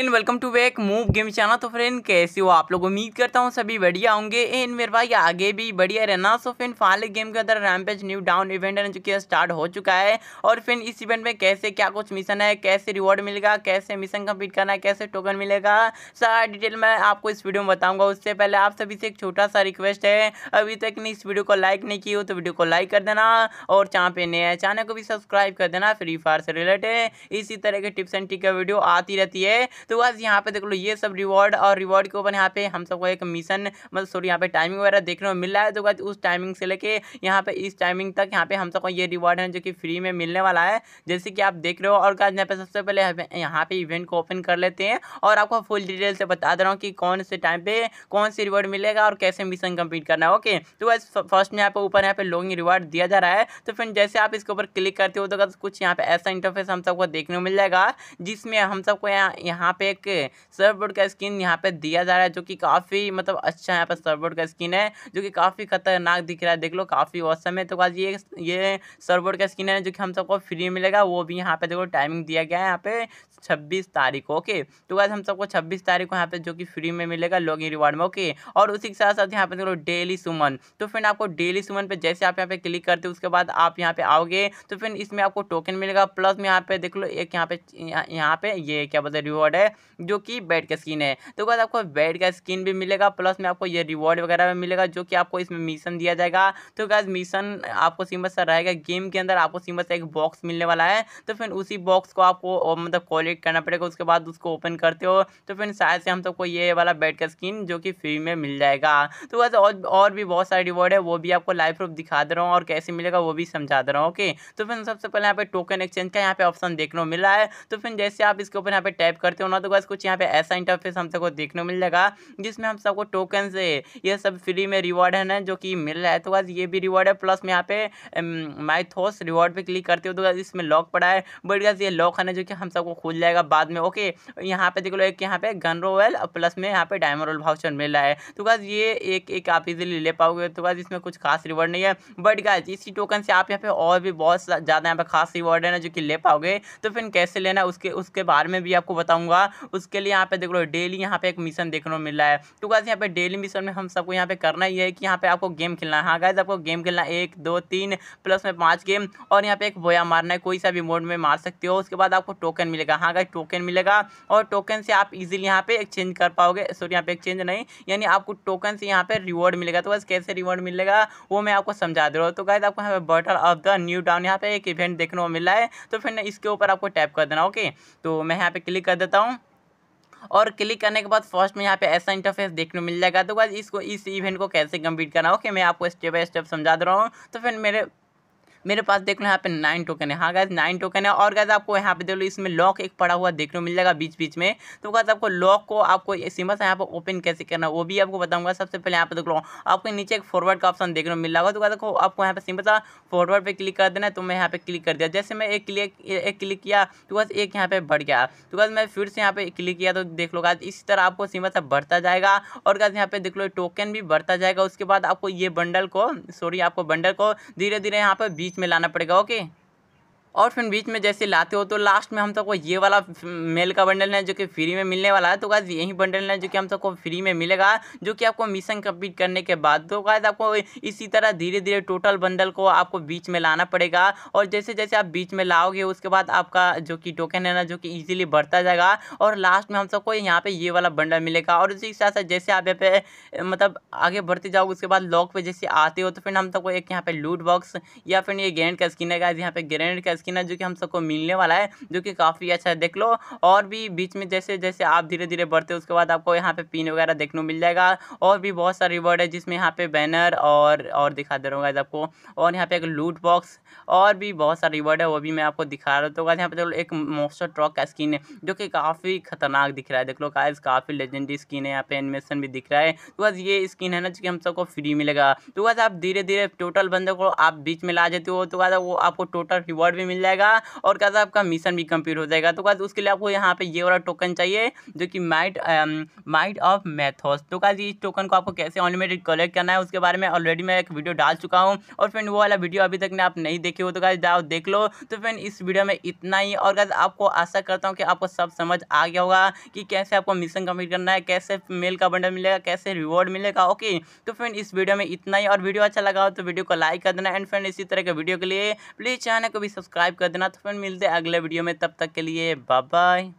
and welcome to back move game channel तो friend कैसे हो आप लोग उम्मीद करता हूँ सभी बढ़िया होंगे एंड मेरे भाई आगे भी बढ़िया रहना सो फ्रेंड फाइनल गेम के अंदर रैमपेज न्यू डाउन इवेंट है जो कि स्टार्ट हो चुका है और फ्रेंड इस इवेंट में कैसे क्या कुछ मिशन है कैसे रिवॉर्ड मिलेगा कैसे मिशन कम्प्लीट करना है कैसे टोकन मिलेगा सारा डिटेल मैं आपको इस वीडियो में बताऊँगा उससे पहले आप सभी से एक छोटा सा रिक्वेस्ट है अभी तक ने इस वीडियो को लाइक नहीं की हो तो वीडियो को लाइक कर देना और चाँ पे नया चैनल को भी सब्सक्राइब कर देना फ्री फायर से रिलेटेड इसी तरह के टिप्स एंड टिक वीडियो आती रहती है तो बस यहाँ पे देख लो ये सब रिवॉर्ड और रिवॉर्ड के ऊपर यहाँ पे हम सबको एक मिशन मतलब सॉरी यहाँ पे टाइमिंग वगैरह देखने को मिल रहा है तो बस उस टाइमिंग से लेके यहाँ पे इस टाइमिंग तक यहाँ पे हम सबको ये रिवॉर्ड है जो कि फ्री में मिलने वाला है जैसे कि आप देख रहे हो और यहाँ पे सबसे पहले यहाँ पे इवेंट को ओपन कर लेते हैं और आपको फुल डिटेल से बता दे रहा हूँ कि कौन से टाइम पे कौन से रिवॉर्ड मिलेगा और कैसे मिशन कंप्लीट करना है ओके तो बस फर्स्ट में यहाँ पे ऊपर यहाँ पे लॉन्ग रिवॉर्ड दिया जा रहा है तो फिर जैसे आप इसके ऊपर क्लिक करते हो तो कुछ यहाँ पे ऐसा इंटरफेस हम सबको देखने को मिल जाएगा जिसमें हम सबको यहाँ यहाँ पे एक सर्व बोर्ड का स्किन यहाँ पे दिया जा रहा है जो कि काफ़ी मतलब अच्छा यहाँ पर सर्फ बोर्ड का स्किन है जो कि काफ़ी खतरनाक दिख रहा है देख लो काफ़ी औसम है तो आज ये ये सर्फ बोर्ड का स्किन है जो कि हम सबको फ्री मिलेगा वो भी यहाँ पे देखो टाइमिंग दिया गया है यहाँ पे छब्बीस तारीख को ओके तो आज हम सबको छब्बीस तारीख को यहाँ पे जो कि फ्री में मिलेगा लॉग रिवार्ड में ओके और उसी के साथ साथ यहाँ पे देखो डेली सुमन तो फिर आपको डेली सुमन पे जैसे आप यहाँ पे क्लिक करते हो उसके बाद आप यहाँ पे आओगे तो फिर इसमें आपको टोकन मिलेगा प्लस में यहाँ पे देख लो एक यहाँ पे यहाँ पे ये क्या बोलते हैं रिवॉर्ड है है जो कि बैट का स्किन है तो बाद आपको बैट का स्किन भी मिलेगा प्लस में आपको ये रिवॉर्ड वगैरह भी मिलेगा जो कि आपको इसमें मिशन दिया जाएगा तो गाइज मिशन आपको सिंबल सा रहेगा गेम के अंदर आपको सिंबल सा एक बॉक्स मिलने वाला है तो फिर उसी बॉक्स को आपको मतलब कॉलेक्ट करना पड़ेगा उसके बाद उसको ओपन करते हो तो फिर शायद से हम सबको ये वाला बैट का स्किन जो कि फ्री में मिल जाएगा तो वैसे और, और भी बहुत सारे रिवॉर्ड है वो भी आपको लाइव प्रूफ दिखा दे रहा हूँ और कैसे मिलेगा वो भी समझा दे रहा हूँ ओके तो फिर सबसे पहले यहाँ पे टोकन एक्सचेंज का यहाँ पे ऑप्शन देखने को मिल रहा है तो फिर जैसे आप इसके ऊपर यहाँ पे टाइप करते हो होना तो बस कुछ यहाँ पे ऐसा इंटरफेस हम सबको देखने मिल जाएगा जिसमें हम सबको टोकन से ये सब फ्री में रिवॉर्ड है ना जो कि मिल रहा है तो बस ये भी रिवॉर्ड है प्लस में यहाँ पे माइथोस रिवॉर्ड पे क्लिक करते हो तो गैस इसमें लॉक पड़ा है बट गैस ये लॉक है ना जो कि हम सबको खुल जाएगा बाद में ओके यहाँ पे देख लो एक यहाँ पे गन रोवेल प्लस में यहाँ पे डायमंड रोल भाउचर मिल रहा है तो बस ये एक एक आप इजिली ले पाओगे तो बस इसमें कुछ खास रिवॉर्ड नहीं है बट गैस इसी टोकन से आप यहाँ पे और भी बहुत ज़्यादा यहाँ पे खास रिवॉर्ड है ना जो कि ले पाओगे तो फिर कैसे लेना उसके उसके बारे में भी आपको बताऊँगा हुआ उसके लिए यहाँ पे देख लो डेली यहाँ पे एक मिशन देखने को मिल रहा है तो गाइज यहाँ पे डेली मिशन में हम सबको यहाँ पे करना ही है कि यहाँ पे आपको गेम खेलना है हाँ गाइज आपको गेम खेलना है एक दो तीन प्लस में पाँच गेम और यहाँ पे एक बोया मारना है कोई सा भी मोड में मार सकते हो उसके बाद आपको टोकन मिलेगा हाँ गाइज टोकन मिलेगा और टोकन से आप इजिली यहाँ पे एक्सचेंज कर पाओगे सॉरी यहाँ पे एक्सचेंज नहीं यानी आपको टोकन से यहाँ पे रिवॉर्ड मिलेगा तो बस कैसे रिवॉर्ड मिलेगा वो मैं आपको समझा दे रहा हूँ तो गाइज आपको यहाँ पे butter of the new down यहाँ पे एक इवेंट देखने को मिल रहा है तो फिर इसके ऊपर आपको टैप कर देना ओके तो मैं यहाँ पे क्लिक कर देता हूँ और क्लिक करने के बाद फर्स्ट में यहाँ पे ऐसा इंटरफेस देखने को मिल जाएगा तो बस इसको इस इवेंट को कैसे कंप्लीट करना ओके मैं आपको स्टेप बाय स्टेप समझा दे रहा हूँ तो फिर मेरे मेरे पास देख लो यहाँ पे नाइन टोकन है हाँ गैस नाइन टोकन है और गैस आपको यहाँ पे देख लो इसमें लॉक एक पड़ा हुआ देखने को मिल जाएगा बीच बीच में तो गैस आपको लॉक को आपको सिंपल से यहाँ पर ओपन कैसे करना वो भी आपको बताऊंगा सबसे पहले यहाँ पे देख लो आपको नीचे एक फॉरवर्ड का ऑप्शन देखने को मिल रहा तो देखो आपको यहाँ पे सिंपल सा फॉरवर्ड पर क्लिक कर देना है तो मैं यहाँ पे क्लिक कर दिया जैसे मैं एक क्लिक एक क्लिक किया तो बस एक यहाँ पे बढ़ गया तो बस मैं फिर से यहाँ पे क्लिक किया तो देख लो गाज इसी तरह आपको सिंपल सा बढ़ता जाएगा और गाज यहाँ पे देख लो टोकन भी बढ़ता जाएगा उसके बाद आपको ये बंडल को सॉरी आपको बंडल को धीरे धीरे यहाँ पर बीच में लाना पड़ेगा ओके और फिर बीच में जैसे लाते हो तो लास्ट में हम सबको ये वाला मेल का बंडल है जो कि फ्री में मिलने वाला है तो गाइज यही बंडल है जो कि हम सबको फ्री में मिलेगा जो कि आपको मिशन कंप्लीट करने के बाद तो गाइज आपको इसी तरह धीरे धीरे टोटल बंडल को आपको बीच में लाना पड़ेगा और जैसे जैसे आप बीच में लाओगे उसके बाद आपका जो कि टोकन है ना जो कि ईजिली बढ़ता जाएगा और लास्ट में हम सबको यहाँ पे ये वाला बंडल मिलेगा और उसी के साथ साथ जैसे आप यहाँ पे मतलब आगे बढ़ते जाओगे उसके बाद लॉक पे जैसे आते हो तो फिर हम सबको एक यहाँ पे लूट बॉक्स या फिर ये ग्रैंड का स्किन है गाइज यहाँ पे ग्रैंड का स्किन है जो कि हम सबको मिलने वाला है जो कि काफ़ी अच्छा है देख लो और भी बीच में जैसे जैसे आप धीरे धीरे बढ़ते उसके बाद आपको यहाँ पे पिन वगैरह देखने को मिल जाएगा और भी बहुत सारे रिवॉर्ड है जिसमें यहाँ पे बैनर और और दिखा दे रहा हूँ आपको और यहाँ पे एक लूट बॉक्स और भी बहुत सारे रिवॉर्ड है वो भी मैं आपको दिखा रहा हूँ तो यहाँ पे देख लो एक मोस्टर ट्रॉक का स्किन है जो कि काफ़ी खतरनाक दिख रहा है देख लो गाइज काफ़ी लेजेंडी स्किन है यहाँ पे एनिमेशन भी दिख रहा है तो बस ये स्किन है ना जो कि हम सबको फ्री मिलेगा तो बस आप धीरे धीरे टोटल बंदे को आप बीच में ला जाते हो तो वो आपको टोटल रिवॉर्ड भी मिल जाएगा और कैसे आपका मिशन भी कंप्लीट हो जाएगा तो क्या उसके लिए आपको यहाँ पे ये वाला टोकन चाहिए जो कि माइट माइट ऑफ मैथोस तो क्या इस टोकन को आपको कैसे ऑनलिमेटेड कलेक्ट करना है उसके बारे में ऑलरेडी मैं एक वीडियो डाल चुका हूँ और फ्रेंड वो वाला वीडियो अभी तक ने आप नहीं देखे हो तो क्या जाओ देख लो तो फ्रेंड इस वीडियो में इतना ही और क्या आपको आशा करता हूँ कि आपको सब समझ आ गया होगा कि कैसे आपको मिशन कम्प्लीट करना है कैसे मेल का बंडल मिलेगा कैसे रिवॉर्ड मिलेगा ओके तो फ्रेंड इस वीडियो में इतना ही और वीडियो अच्छा लगा हो तो वीडियो को लाइक कर देना एंड फ्रेंड इसी तरह के वीडियो के लिए प्लीज़ चैनल को भी सब्सक्राइब सब्सक्राइब कर देना तो फिर मिलते हैं अगले वीडियो में तब तक के लिए बाय बाय